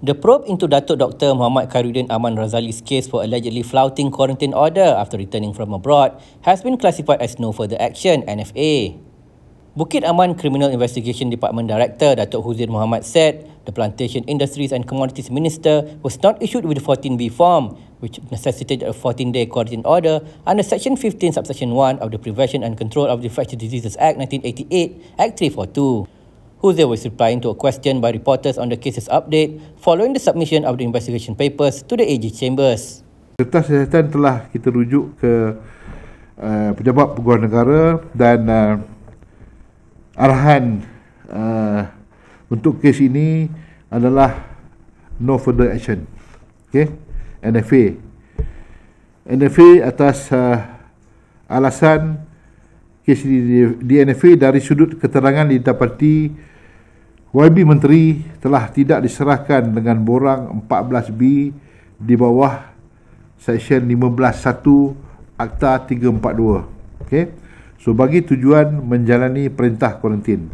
The probe into Datuk Dr. Muhammad Khairuddin Aman Razali's case for allegedly flouting quarantine order after returning from abroad has been classified as no further action, NFA. Bukit Aman Criminal Investigation Department Director Datuk Huzir Muhammad said the Plantation Industries and Commodities Minister was not issued with the 14B form, which necessitated a 14-day quarantine order under Section 15, Subsection 1 of the Prevention and Control of the Infectious Diseases Act 1988, Act 342. Huzair was replying to a question by reporters on the case's update following the submission of the investigation papers to the AG Chambers. Kertas kesihatan telah kita rujuk ke uh, pejabat peguam negara dan uh, arahan uh, untuk kes ini adalah no further action. Okay? NFA. NFA atas uh, alasan kes di DNFA dari sudut keterangan didapati YB Menteri telah tidak diserahkan dengan borang 14B di bawah Seksyen 15.1 Akta 342. Okay. So bagi tujuan menjalani perintah kuarantin.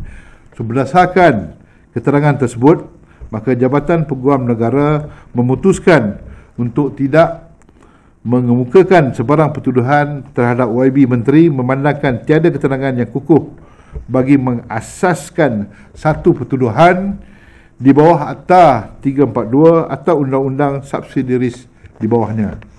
So berdasarkan keterangan tersebut, maka Jabatan Peguam Negara memutuskan untuk tidak mengemukakan sebarang pertuduhan terhadap YB Menteri memandangkan tiada keterangan yang kukuh bagi mengasaskan satu pertuduhan di bawah Akta 342 atau Undang-Undang Subsidiaris di bawahnya.